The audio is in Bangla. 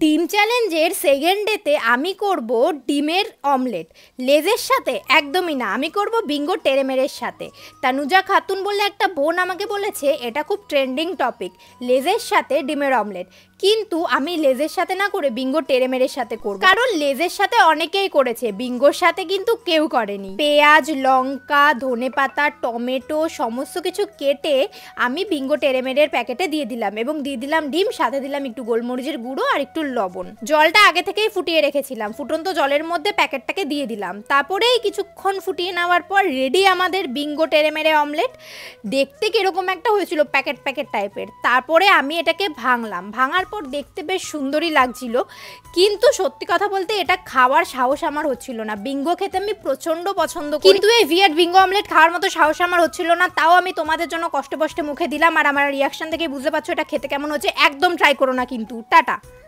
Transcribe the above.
ডিম চ্যালেঞ্জের সেকেন্ড ডেতে আমি করব ডিমের অমলেট লেজের সাথে একদমই না আমি করব বিঙ্গো টেরেমেরের সাথে তানুজা খাতুন বলে একটা বোন আমাকে বলেছে এটা খুব ট্রেন্ডিং টপিক লেজের সাথে ডিমের অমলেট কিন্তু আমি লেজের সাথে না করে বিঙ্গো টেরেমেরের সাথে করব কারণ লেজের সাথে অনেকেই করেছে বিঙ্গোর সাথে কিন্তু কেউ করেনি পেঁয়াজ লঙ্কা ধনে পাতা টমেটো সমস্ত কিছু কেটে আমি বিঙ্গো টেরেমেরের প্যাকেটে দিয়ে দিলাম এবং দিয়ে দিলাম ডিম সাথে দিলাম একটু গোলমরিচের গুঁড়ো আর একটু একটু লবণ জলটা আগে থেকেই ফুটিয়ে রেখেছিলাম ফুটন্ত জলের মধ্যে প্যাকেটটাকে দিয়ে দিলাম তারপরেই কিছুক্ষণ ফুটিয়ে নেওয়ার পর রেডি আমাদের বিঙ্গো টেরে মেরে অমলেট দেখতে কিরকম একটা হয়েছিল প্যাকেট প্যাকেট টাইপের তারপরে আমি এটাকে ভাঙলাম ভাঙার পর দেখতে বেশ সুন্দরই লাগছিল কিন্তু সত্যি কথা বলতে এটা খাওয়ার সাহস আমার হচ্ছিল না বিঙ্গো খেতে আমি প্রচণ্ড পছন্দ করি কিন্তু এই ভিয়েট বিঙ্গো অমলেট খাওয়ার মতো সাহস আমার হচ্ছিল না তাও আমি তোমাদের জন্য কষ্ট কষ্টে মুখে দিলাম আর আমার রিয়াকশন থেকে বুঝতে পারছো এটা খেতে কেমন হচ্ছে একদম ট্রাই করো না কিন্তু টাটা